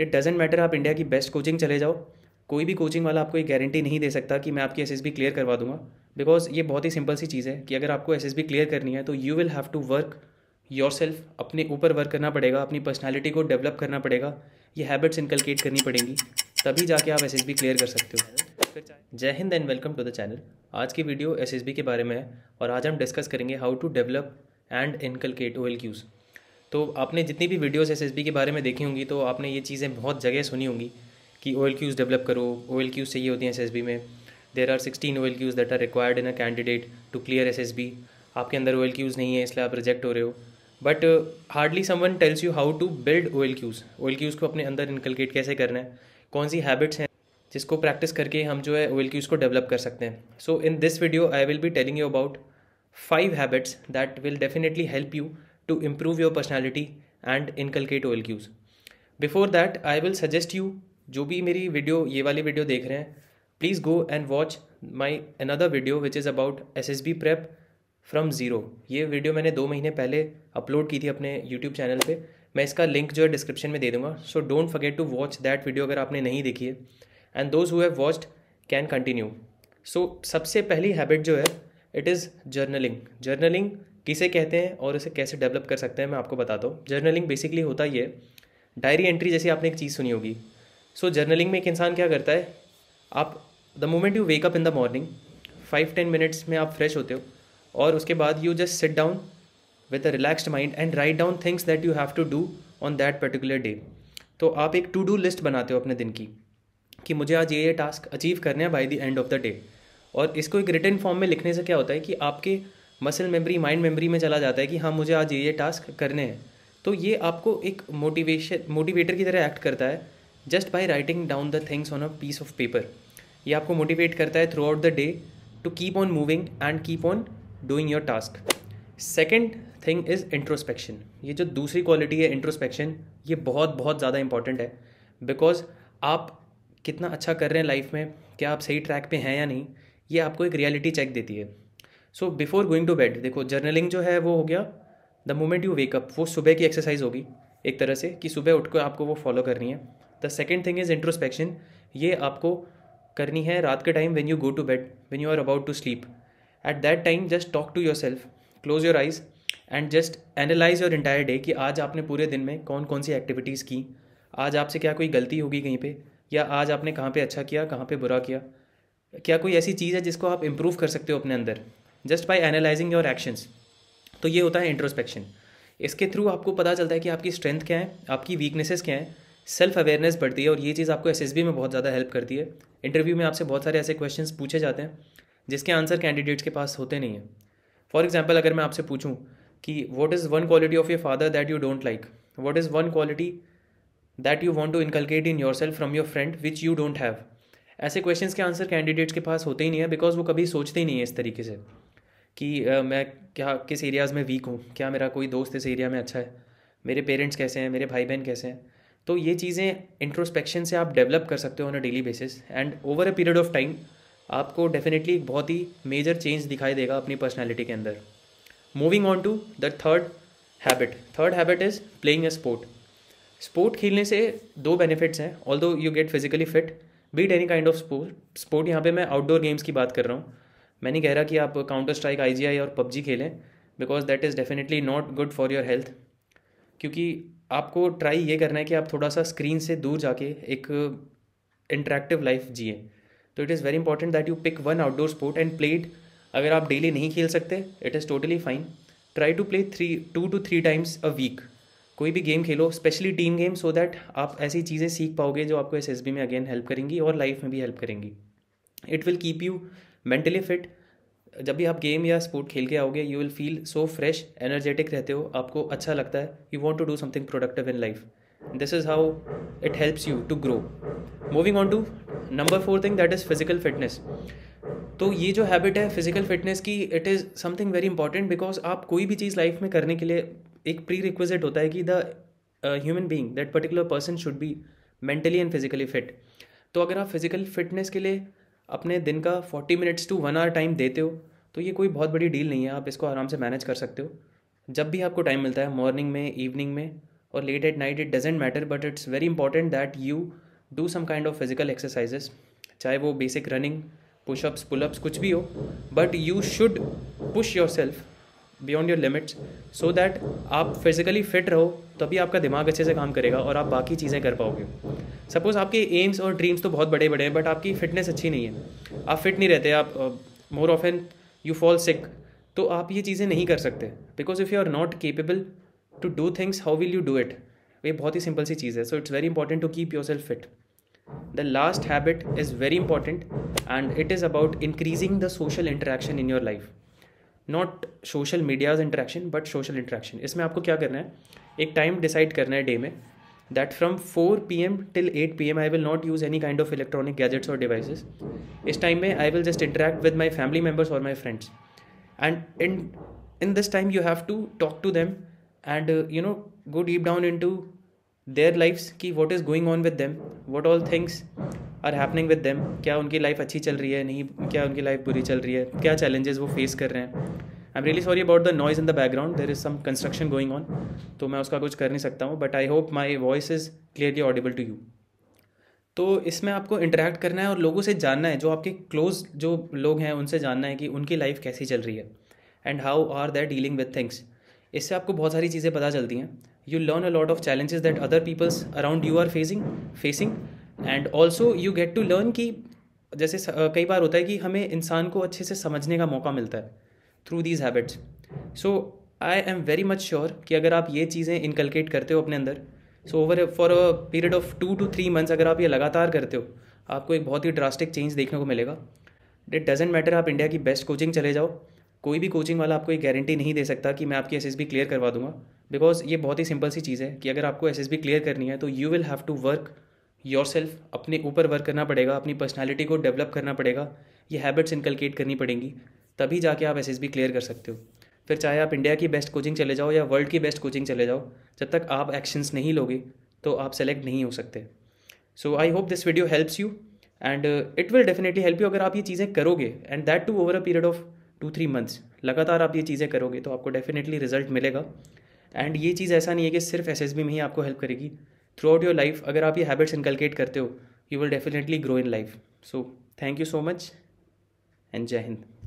It doesn't matter आप India की best coaching चले जाओ कोई भी कोचिंग वाला आपको ये गारंटी नहीं दे सकता कि मैं आपकी एस क्लियर करवा दूंगा बिकॉज ये बहुत ही सिंपल सी चीज़ है कि अगर आपको एस क्लियर करनी है तो you will have to work yourself अपने ऊपर वर्क करना पड़ेगा अपनी पर्सनैलिटी को डेवलप करना पड़ेगा ये हैबिट्स इनकलकेट करनी पड़ेंगी तभी जाके आप एस क्लियर कर सकते हो Jai Hind and welcome to the channel आज की वीडियो एस के बारे में है और आज हम डिस्कस करेंगे how to develop and inculcate O L Qs तो आपने जितनी भी वीडियोस एस के बारे में देखी होंगी तो आपने ये चीज़ें बहुत जगह सुनी होंगी कि ओएल क्यूज़ डेवलप करो ओएल क्यूज़ चाहिए होती हैं एस में there are sixteen OL Qs that are required in a candidate to clear S S B आपके अंदर ओएल क्यूज़ नहीं है इसलिए आप रिजेक्ट हो रहे हो but hardly someone tells you how to build OL Qs OL Qs को अपने अंदर इनकलकेट कैसे करना है कौन सी हैबिट्स हैं जिसको प्रैक्टिस करके हम जो है ओएल क्यूज़ को डेवलप कर सकते हैं so in this video I will be telling you about five habits that will definitely help you to improve your personality and inculcate OLQs. Before that, I will suggest you जो भी मेरी video ये वाली video देख रहे हैं please go and watch my another video which is about S S B prep from zero ये video मैंने दो महीने पहले अपलोड की थी अपने यूट्यूब चैनल पर मैं इसका लिंक जो है डिस्क्रिप्शन में दे दूंगा so don't forget to watch that video अगर आपने नहीं देखी है and those who watched watched can continue so सबसे पहली हैबिट जो है इट इज़ जर्नलिंग जर्नलिंग किसे कहते हैं और इसे कैसे डेवलप कर सकते हैं मैं आपको बताता हूँ जर्नलिंग बेसिकली होता ही है डायरी एंट्री जैसी आपने एक चीज़ सुनी होगी सो so, जर्नलिंग में एक इंसान क्या करता है आप the moment you wake up in the morning five ten minutes में आप फ्रेश होते हो और उसके बाद you just sit down with a relaxed mind and write down things that you have to do on that particular day तो आप एक टू डू लिस्ट बनाते हो अपने दिन की कि मुझे आज ये ये टास्क अचीव करने हैं by the end of the day और इसको एक रिटर्न फॉर्म में लिखने से क्या होता है कि आपके मसल मेमोरी माइंड मेमोरी में चला जाता है कि हाँ मुझे आज ये ये टास्क करने हैं तो ये आपको एक मोटिवेशन मोटिवेटर की तरह एक्ट करता है just by writing down the things on a piece of paper ये आपको मोटिवेट करता है throughout the day to keep on moving and keep on doing your task second thing is introspection ये जो दूसरी quality है introspection ये बहुत बहुत ज़्यादा इंपॉर्टेंट है बिकॉज आप कितना अच्छा कर रहे हैं लाइफ में क्या आप सही ट्रैक पे हैं या नहीं ये आपको एक रियलिटी चेक देती है so before going to bed देखो जर्नलिंग जो है वो हो गया द मोमेंट यू वेकअप वो सुबह की एक्सरसाइज होगी एक तरह से कि सुबह उठ कर आपको वो फॉलो करनी है the second thing is introspection ये आपको करनी है रात के time when you go to bed when you are about to sleep at that time just talk to yourself close your eyes and just analyse your entire day कि आज आपने पूरे दिन में कौन कौन सी एक्टिविटीज़ की आज आपसे क्या कोई गलती होगी कहीं पे या आज आपने कहाँ पे अच्छा किया कहाँ पे बुरा किया क्या कोई ऐसी चीज़ है जिसको आप इम्प्रूव कर सकते हो अपने अंदर just by analysing your actions तो ये होता है इंट्रोस्पेक्शन इसके थ्रू आपको पता चलता है कि आपकी स्ट्रेंथ क्या है आपकी वीकनेसेस क्या हैं सेल्फ अवेयरनेस बढ़ती है और ये चीज़ आपको एस में बहुत ज़्यादा हेल्प करती है इंटरव्यू में आपसे बहुत सारे ऐसे क्वेश्चन पूछे जाते हैं जिसके आंसर कैंडिडेट्स के पास होते नहीं हैं फॉर एग्जाम्पल अगर मैं आपसे पूछूँ कि what is one quality of your father that you don't like what is one quality that you want to inculcate in yourself from your friend which you don't have ऐसे question के answer candidates के पास होते ही नहीं है because वो कभी सोचते ही नहीं है इस तरीके से कि मैं क्या किस एरियाज़ में वीक हूँ क्या मेरा कोई दोस्त इस एरिया में अच्छा है मेरे पेरेंट्स कैसे हैं मेरे भाई बहन कैसे हैं तो ये चीज़ें इंट्रोस्पेक्शन से आप डेवलप कर सकते हो on a daily basis and over a period of time आपको डेफिनेटली एक बहुत ही मेजर चेंज दिखाई देगा अपनी पर्सनैलिटी के अंदर moving on to the third habit third habit is playing a sport sport खेलने से दो बेनिफिट्स हैं all you get physically fit be it any kind of sport sport यहाँ पे मैं आउटडोर गेम्स की बात कर रहा हूँ मैं नहीं कह रहा कि आप काउंटर स्ट्राइक आई और पबजी खेलें because that is definitely not good for your health क्योंकि आपको ट्राई ये करना है कि आप थोड़ा सा स्क्रीन से दूर जाके एक इंटरेक्टिव लाइफ जिए तो it is very important that you pick one outdoor sport and play it अगर आप डेली नहीं खेल सकते it is totally fine try to play three two to three times a week कोई भी गेम खेलो specially team game so that आप ऐसी चीज़ें सीख पाओगे जो आपको एस में अगेन हेल्प करेंगी और लाइफ में भी हेल्प करेंगी it will keep you mentally fit जब भी आप गेम या स्पोर्ट खेल के आओगे you will feel so fresh energetic रहते हो आपको अच्छा लगता है you want to do something productive in life this is how it helps you to grow moving on to number four thing that is physical fitness तो ये जो habit है फिजिकल फिटनेस की it is something very important because आप कोई भी चीज़ life में करने के लिए एक प्री रिक्वेजिट होता है कि the human being that particular person should be mentally and physically fit तो अगर आप फिजिकल फिटनेस के लिए अपने दिन का forty minutes to one hour time देते हो तो ये कोई बहुत बड़ी डील नहीं है आप इसको आराम से मैनेज कर सकते हो जब भी आपको टाइम मिलता है मॉर्निंग में इवनिंग में और late at night it doesn't matter but it's very important that you do some kind of physical exercises चाहे वो बेसिक रनिंग पुशअप्स पुलअप्स कुछ भी हो but you should push yourself beyond your limits so that आप physically fit रहो तभी आपका दिमाग अच्छे से काम करेगा और आप बाकी चीज़ें कर पाओगे सपोज़ आपके एम्स और ड्रीम्स तो बहुत बड़े बड़े हैं बट आपकी फिटनेस अच्छी नहीं है आप फिट नहीं रहते आप more often you fall sick तो आप ये चीज़ें नहीं कर सकते because if you are not capable to do things how will you do it ये बहुत ही सिंपल सी चीज़ है so it's very important to keep yourself fit the last habit is very important and it is about increasing the social interaction in your life not social medias interaction but social interaction इसमें आपको क्या करना है एक time decide करना है day में that four p m till eight p m I will not use any kind of electronic gadgets और डिवाइसेज इस टाइम में I will just interact with my family members और my friends and in in this time you have to talk to them and you know go deep down into their lifes कि what is going on with them what all things are happening with them क्या उनकी life अच्छी चल रही है नहीं क्या उनकी लाइफ बुरी चल रही है क्या चैलेंजेस वो फेस कर रहे हैं I am really sorry about the noise in the background there is some construction going on तो मैं उसका कुछ कर नहीं सकता हूँ but I hope my voice is clearly audible to you तो इसमें आपको इंटरेक्ट करना है और लोगों से जानना है जो आपके क्लोज जो लोग हैं उनसे जानना है कि उनकी लाइफ कैसी चल रही है and how are they dealing with things इससे आपको बहुत सारी चीज़ें पता चलती हैं you learn a lot of challenges that other peoples around you are facing facing and also you get to learn कि जैसे कई बार होता है कि हमें इंसान को अच्छे से समझने का मौका मिलता है through these habits so I am very much sure कि अगर आप ये चीज़ें इनकलकेट करते हो अपने अंदर so over for a period of two to three months अगर आप ये लगातार करते हो आपको एक बहुत ही ड्रास्टिक चेंज देखने को मिलेगा इट डजेंट मैटर आप इंडिया की बेस्ट कोचिंग चले जाओ कोई भी कोचिंग वाला आपको ये गारंटी नहीं दे सकता कि मैं आपकी एस क्लियर करवा दूंगा बिकॉज ये बहुत ही सिंपल सी चीज़ है कि अगर आपको एस क्लियर करनी है तो you will have to work yourself अपने ऊपर वर्क करना पड़ेगा अपनी पर्सनैलिटी को डेवलप करना पड़ेगा ये हैबिट्स इनकलकेट करनी पड़ेंगी तभी जाके आप एस क्लियर कर सकते हो फिर चाहे आप इंडिया की बेस्ट कोचिंग चले जाओ या वर्ल्ड की बेस्ट कोचिंग चले जाओ जब तक आप एक्शंस नहीं लोगे तो आप सेलेक्ट नहीं हो सकते so I hope this video helps you and it will definitely help you अगर आप ये चीज़ें करोगे and that too over a period of two three months लगातार आप ये चीज़ें करोगे तो आपको डेफिनेटली रिजल्ट मिलेगा एंड ये चीज़ ऐसा नहीं है कि सिर्फ एस में ही आपको हेल्प करेगी थ्रू आउट योर लाइफ अगर आप ये हैबिट्स इनकलकेट करते हो you will definitely grow in life so thank you so much and जय हिंद